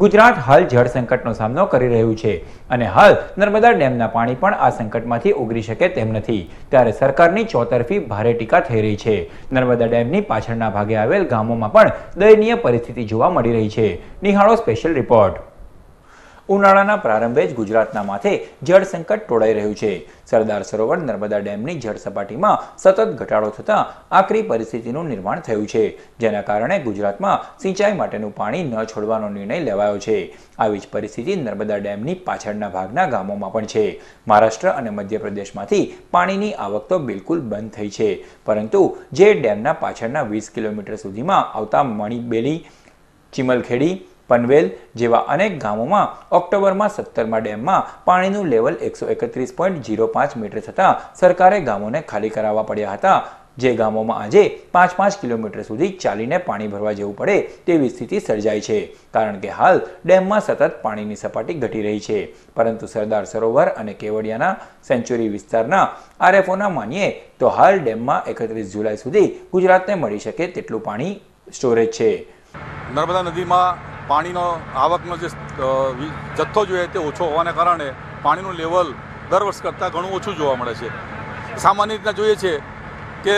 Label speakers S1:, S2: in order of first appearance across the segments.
S1: ગુજરાત હાલ જળ સંકટનો સામનો કરી રહ્યું છે અને હાલ નર્મદા ડેમના પાણી પણ આ સંકટમાંથી ઉગરી શકે તેમ નથી ત્યારે સરકારની ચોતરફી ભારે ટીકા થઈ રહી છે નર્મદા ડેમની પાછળના ભાગે આવેલ ગામોમાં પણ દયનીય પરિસ્થિતિ જોવા મળી રહી છે નિહાળો સ્પેશિયલ રિપોર્ટ ઉનાળાના પ્રારંભે જ ગુજરાતના માથે જળ સંકટ ટોળાઈ રહ્યું છે સરદાર સરોવર નર્મદા ડેમની જળ સપાટીમાં સતત ઘટાડો થતાં આકરી પરિસ્થિતિનું નિર્માણ થયું છે જેના કારણે ગુજરાતમાં સિંચાઈ માટેનું પાણી ન છોડવાનો નિર્ણય લેવાયો છે આવી જ પરિસ્થિતિ નર્મદા ડેમની પાછળના ભાગના ગામોમાં પણ છે મહારાષ્ટ્ર અને મધ્યપ્રદેશમાંથી પાણીની આવક તો બિલકુલ બંધ થઈ છે પરંતુ જે ડેમના પાછળના વીસ કિલોમીટર સુધીમાં આવતા મણિબેલી ચિમલખેડી પનવેલ જેવા અનેક ગામોમાં ઓક્ટોબરમાં સત્તરમાં ડેમમાં પાણીનું લેવલ એકસો એકત્રીસ પોઈન્ટ ઝીરો પાંચ મીટર થતાં સરકારે ગામોને ખાલી કરાવવા પડ્યા હતા જે ગામોમાં આજે પાંચ પાંચ કિલોમીટર સુધી ચાલીને પાણી ભરવા જવું પડે તેવી સ્થિતિ સર્જાઈ છે કારણ કે હાલ ડેમમાં સતત પાણીની સપાટી ઘટી રહી છે પરંતુ સરદાર સરોવર અને કેવડિયાના સેન્ચુરી વિસ્તારના આરએફઓના માનીએ તો હાલ ડેમમાં એકત્રીસ જુલાઈ સુધી ગુજરાતને મળી શકે તેટલું પાણી સ્ટોરેજ છે
S2: નર્મદા નદીમાં પાણીનો આવકનો જે જથ્થો જોઈએ તે ઓછો હોવાને કારણે પાણીનું લેવલ દર વર્ષ કરતાં ઘણું ઓછું જોવા મળે છે સામાન્ય રીતના જોઈએ છે કે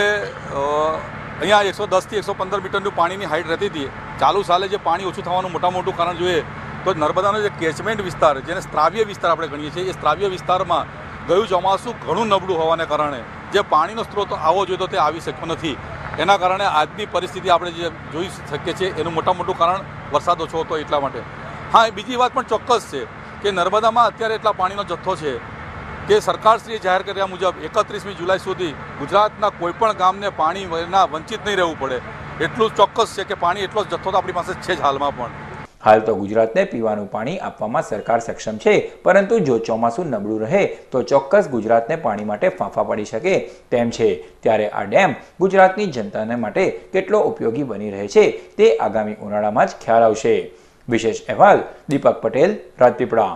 S2: અહીંયા એકસો દસથી એકસો પંદર મીટરનું પાણીની હાઇટ રહેતી હતી ચાલુ સાલે જે પાણી ઓછું થવાનું મોટા મોટું કારણ જોઈએ તો નર્મદાનો જે કેચમેન્ટ વિસ્તાર જેને સ્ત્રાવ્ય વિસ્તાર આપણે ગણીએ છીએ એ સ્ત્રાવ્ય વિસ્તારમાં ગયું ચોમાસું ઘણું નબળું હોવાને કારણે જે પાણીનો સ્ત્રોત આવવો જોઈએ તો તે આવી શક્યો નથી એના કારણે આજની પરિસ્થિતિ આપણે જે જોઈ શકીએ છીએ એનું મોટા મોટું કારણ વરસાદ ઓછો હતો એટલા માટે હા બીજી વાત પણ ચોક્કસ છે કે નર્મદામાં અત્યારે એટલા પાણીનો જથ્થો છે કે સરકારશ્રીએ જાહેર કર્યા મુજબ એકત્રીસમી જુલાઈ સુધી ગુજરાતના કોઈપણ ગામને પાણી વંચિત નહીં રહેવું પડે એટલું ચોક્કસ છે કે પાણી એટલો જ જથ્થો તો આપણી પાસે છે જ હાલમાં પણ
S1: હાલ તો ગુજરાતને પીવાનું પાણી આપવામાં સરકાર સક્ષમ છે પરંતુ જો ચોમાસું નબળું રહે તો ચોક્કસ ગુજરાતને પાણી માટે ફાંફા પડી શકે તેમ છે ત્યારે આ ડેમ ગુજરાતની જનતાને માટે કેટલો ઉપયોગી બની રહે છે તે આગામી ઉનાળામાં જ ખ્યાલ આવશે વિશેષ અહેવાલ દીપક પટેલ રાજપીપળા